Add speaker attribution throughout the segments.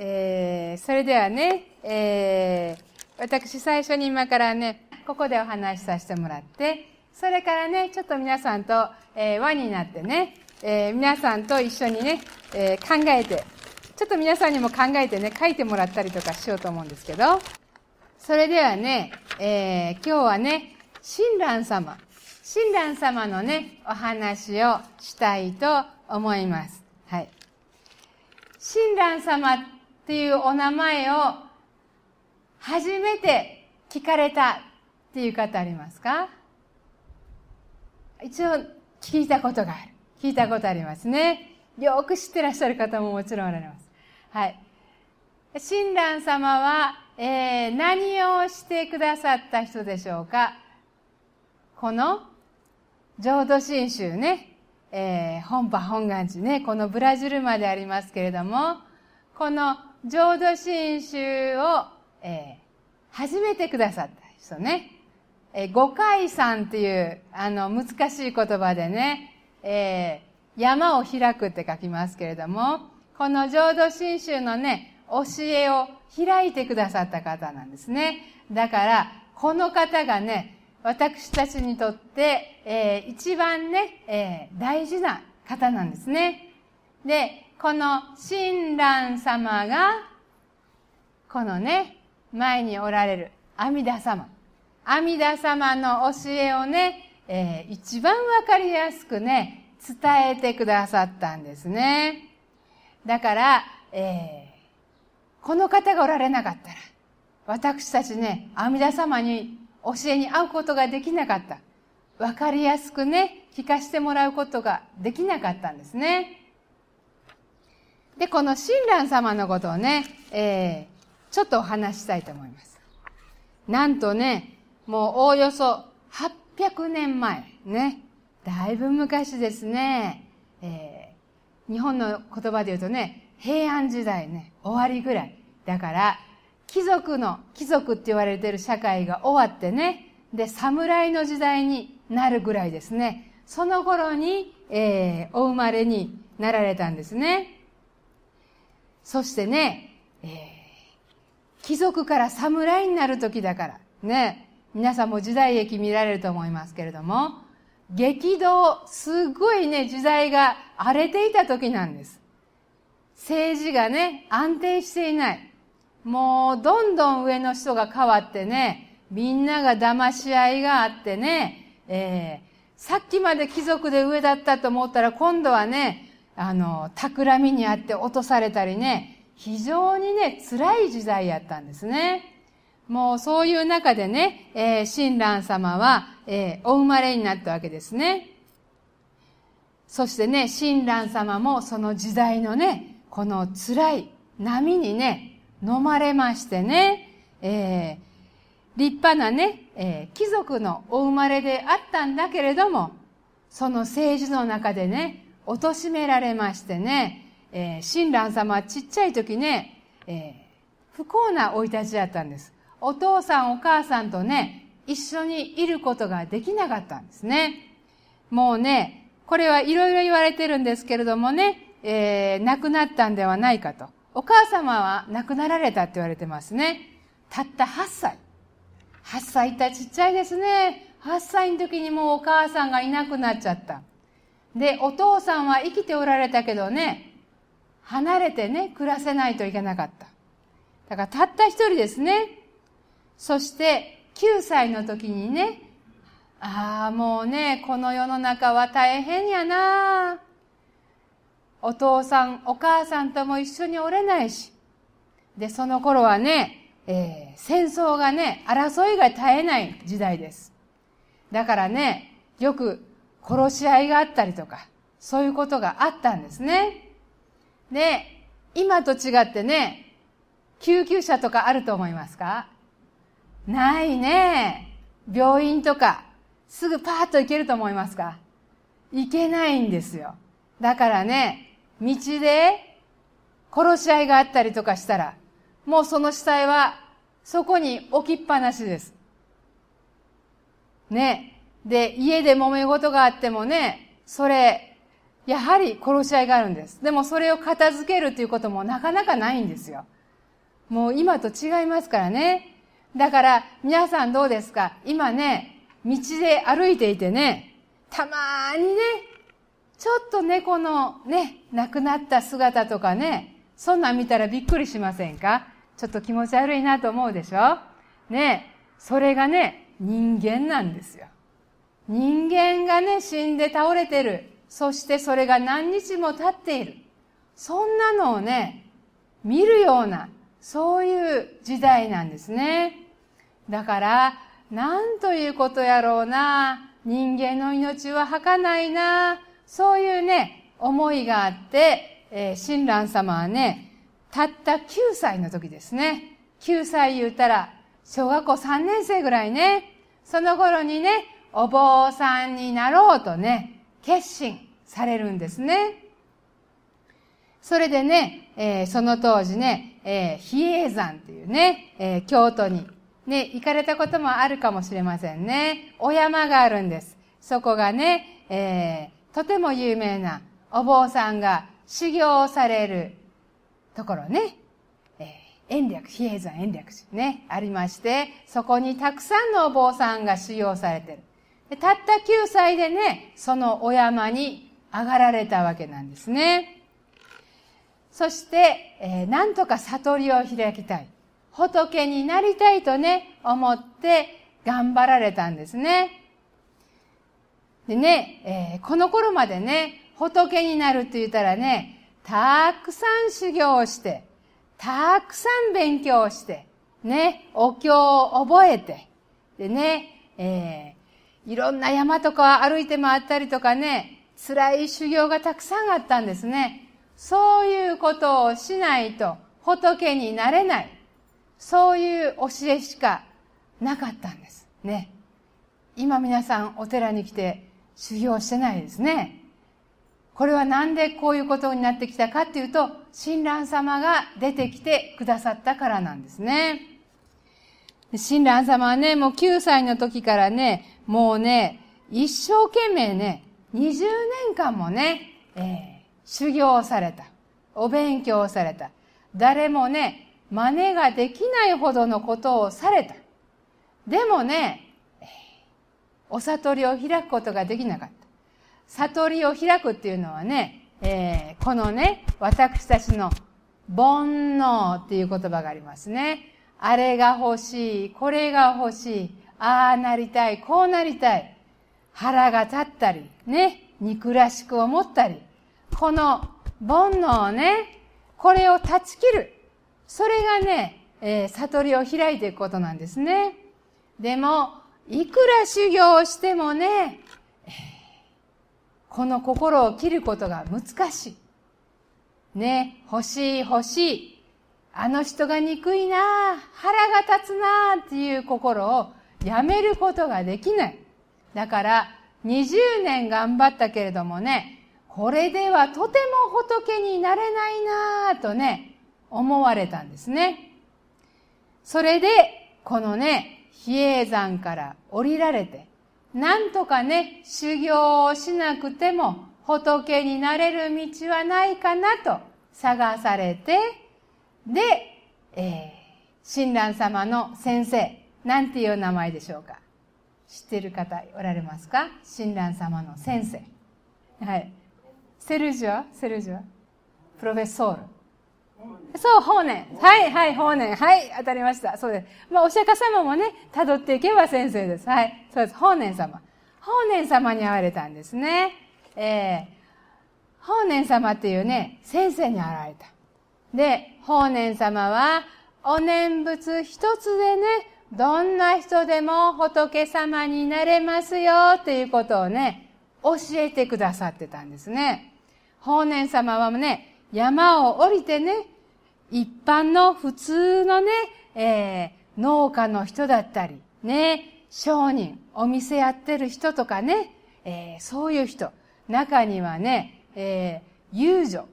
Speaker 1: えー、それではね、えー、私最初に今からね、ここでお話しさせてもらって、それからね、ちょっと皆さんと、えー、輪になってね、えー、皆さんと一緒にね、えー、考えて、ちょっと皆さんにも考えてね、書いてもらったりとかしようと思うんですけど、それではね、えー、今日はね、親鸞様、親鸞様のね、お話をしたいと思います。はい。親鸞様ていうお名前を初めて聞かれたっていう方ありますか一応聞いたことがある。聞いたことありますね。よく知ってらっしゃる方ももちろんおられます。はい。親鸞様は、えー、何をしてくださった人でしょうかこの浄土真宗ね、えー、本場本願寺ね、このブラジルまでありますけれども、この浄土真宗を、えー、始めてくださった人ね。えー、五海山っていう、あの、難しい言葉でね、えー、山を開くって書きますけれども、この浄土真宗のね、教えを開いてくださった方なんですね。だから、この方がね、私たちにとって、えー、一番ね、えー、大事な方なんですね。で、この親鸞様が、このね、前におられる阿弥陀様。阿弥陀様の教えをね、えー、一番わかりやすくね、伝えてくださったんですね。だから、えー、この方がおられなかったら、私たちね、阿弥陀様に教えに会うことができなかった。わかりやすくね、聞かしてもらうことができなかったんですね。で、この親鸞様のことをね、えー、ちょっとお話したいと思います。なんとね、もうおおよそ800年前、ね、だいぶ昔ですね、えー、日本の言葉で言うとね、平安時代ね、終わりぐらい。だから、貴族の、貴族って言われてる社会が終わってね、で、侍の時代になるぐらいですね。その頃に、えー、お生まれになられたんですね。そしてね、えー、貴族から侍になる時だから、ね、皆さんも時代劇見られると思いますけれども、激動、すごいね、時代が荒れていた時なんです。政治がね、安定していない。もう、どんどん上の人が変わってね、みんなが騙し合いがあってね、えー、さっきまで貴族で上だったと思ったら今度はね、あの、企みにあって落とされたりね、非常にね、辛い時代やったんですね。もうそういう中でね、えー、親鸞様は、えー、お生まれになったわけですね。そしてね、親鸞様もその時代のね、この辛い波にね、飲まれましてね、えー、立派なね、えー、貴族のお生まれであったんだけれども、その政治の中でね、貶められましてね、えー、親鸞様はちっちゃい時ね、えー、不幸な生い立ちだったんです。お父さんお母さんとね、一緒にいることができなかったんですね。もうね、これはいろいろ言われてるんですけれどもね、えー、亡くなったんではないかと。お母様は亡くなられたって言われてますね。たった8歳。8歳ってちっちゃいですね。8歳の時にもうお母さんがいなくなっちゃった。でお父さんは生きておられたけどね離れてね暮らせないといけなかっただからたった一人ですねそして9歳の時にねああもうねこの世の中は大変やなお父さんお母さんとも一緒におれないしでその頃はね、えー、戦争がね争いが絶えない時代ですだからねよく殺し合いがあったりとか、そういうことがあったんですね。で、今と違ってね、救急車とかあると思いますかないね。病院とか、すぐパーッと行けると思いますか行けないんですよ。だからね、道で殺し合いがあったりとかしたら、もうその死体はそこに置きっぱなしです。ね。で、家で揉め事があってもね、それ、やはり殺し合いがあるんです。でもそれを片付けるということもなかなかないんですよ。もう今と違いますからね。だから皆さんどうですか今ね、道で歩いていてね、たまーにね、ちょっと猫のね、亡くなった姿とかね、そんなん見たらびっくりしませんかちょっと気持ち悪いなと思うでしょねそれがね、人間なんですよ。人間がね、死んで倒れてる。そしてそれが何日も経っている。そんなのをね、見るような、そういう時代なんですね。だから、なんということやろうな。人間の命は儚いな。そういうね、思いがあって、えー、親鸞様はね、たった9歳の時ですね。9歳言うたら、小学校3年生ぐらいね。その頃にね、お坊さんになろうとね、決心されるんですね。それでね、えー、その当時ね、えー、比叡山っていうね、えー、京都にね、行かれたこともあるかもしれませんね。お山があるんです。そこがね、えー、とても有名なお坊さんが修行されるところね。延暦、比叡山延暦寺ね、ありまして、そこにたくさんのお坊さんが修行されてる。たった9歳でね、そのお山に上がられたわけなんですね。そして、えー、なんとか悟りを開きたい。仏になりたいとね、思って頑張られたんですね。でね、えー、この頃までね、仏になるって言ったらね、たくさん修行をして、たくさん勉強をして、ね、お経を覚えて、でね、えーいろんな山とか歩いて回ったりとかね、辛い修行がたくさんあったんですね。そういうことをしないと仏になれない。そういう教えしかなかったんです。ね。今皆さんお寺に来て修行してないですね。これはなんでこういうことになってきたかっていうと、親鸞様が出てきてくださったからなんですね。親鸞様はね、もう9歳の時からね、もうね、一生懸命ね、20年間もね、えー、修行された。お勉強された。誰もね、真似ができないほどのことをされた。でもね、お悟りを開くことができなかった。悟りを開くっていうのはね、えー、このね、私たちの煩悩っていう言葉がありますね。あれが欲しい、これが欲しい、ああなりたい、こうなりたい。腹が立ったり、ね、憎らしく思ったり。この煩悩をね、これを断ち切る。それがね、えー、悟りを開いていくことなんですね。でも、いくら修行をしてもね、この心を切ることが難しい。ね、欲しい欲しい。あの人が憎いな腹が立つなっていう心をやめることができない。だから、20年頑張ったけれどもね、これではとても仏になれないなぁとね、思われたんですね。それで、このね、比叡山から降りられて、なんとかね、修行をしなくても仏になれる道はないかなと探されて、で、えー、親鸞様の先生、なんていう名前でしょうか知ってる方おられますか親鸞様の先生。はい。セルジオセルジオプロフェッソール。そう、法然。はい、はい、法然。はい、当たりました。そうです。まあ、お釈迦様もね、辿っていけば先生です。はい、そうです。法然様。法然様に会われたんですね。えー、法然様っていうね、先生に会われた。で、法然様は、お念仏一つでね、どんな人でも仏様になれますよということをね、教えてくださってたんですね。法然様はね、山を降りてね、一般の普通のね、えー、農家の人だったり、ね、商人、お店やってる人とかね、えー、そういう人、中にはね、えー、遊女、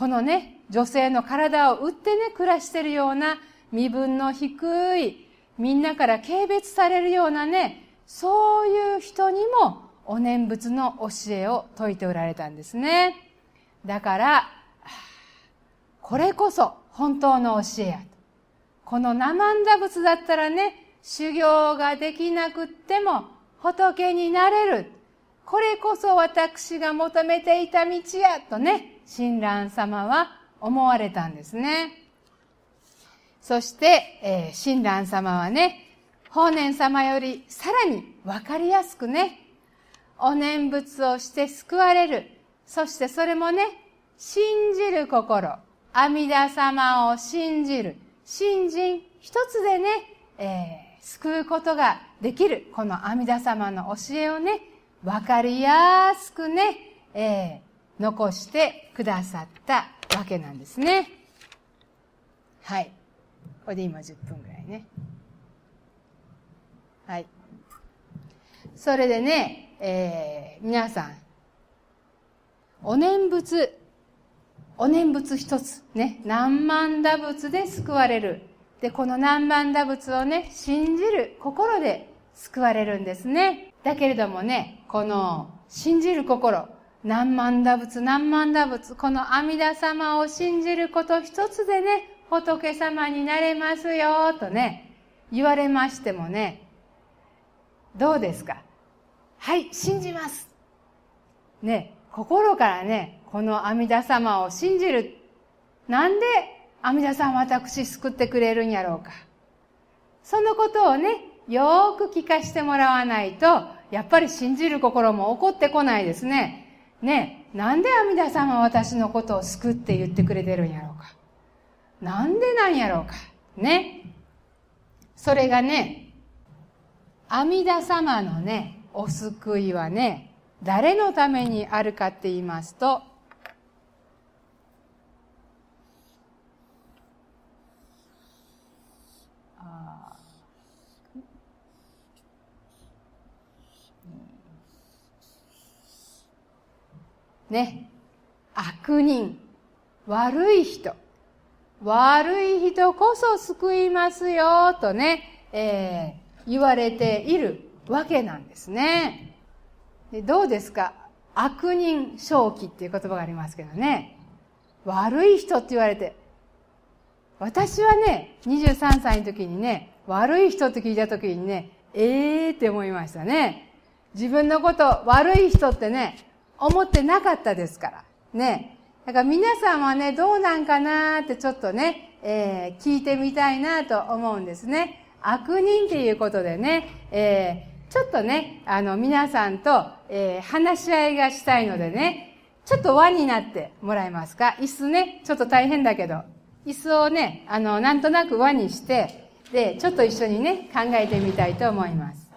Speaker 1: このね、女性の体を売ってね、暮らしてるような身分の低い、みんなから軽蔑されるようなね、そういう人にもお念仏の教えを説いておられたんですね。だから、これこそ本当の教えやと。この生んだ仏だったらね、修行ができなくっても仏になれる。これこそ私が求めていた道やとね、親鸞様は思われたんですね。そして、えー、親鸞様はね、法然様よりさらにわかりやすくね、お念仏をして救われる。そしてそれもね、信じる心。阿弥陀様を信じる。信心一つでね、えー、救うことができる。この阿弥陀様の教えをね、わかりやすくね、えー、残してくださったわけなんですね。はい。これで今10分ぐらいね。はい。それでね、えー、皆さん、お念仏、お念仏一つ、ね、何万打仏で救われる。で、この何万打仏をね、信じる心で救われるんですね。だけれどもね、この信じる心、何万打仏、何万打仏、この阿弥陀様を信じること一つでね、仏様になれますよ、とね、言われましてもね、どうですかはい、信じますね、心からね、この阿弥陀様を信じる。なんで阿弥陀さん私救ってくれるんやろうか。そのことをね、よーく聞かしてもらわないと、やっぱり信じる心も起こってこないですね。ねえ、なんで阿弥陀さんは私のことを救って言ってくれてるんやろうか。なんでなんやろうか。ね。それがね、阿弥陀様のね、お救いはね、誰のためにあるかって言いますと、ね、悪人、悪い人、悪い人こそ救いますよ、とね、えー、言われているわけなんですね。でどうですか悪人正気っていう言葉がありますけどね。悪い人って言われて。私はね、23歳の時にね、悪い人って聞いた時にね、ええーって思いましたね。自分のこと悪い人ってね、思ってなかったですから。ね。だから皆さんはね、どうなんかなってちょっとね、えー、聞いてみたいなと思うんですね。悪人っていうことでね、えー、ちょっとね、あの、皆さんと、えー、話し合いがしたいのでね、ちょっと輪になってもらえますか椅子ね、ちょっと大変だけど、椅子をね、あの、なんとなく輪にして、で、ちょっと一緒にね、考えてみたいと思います。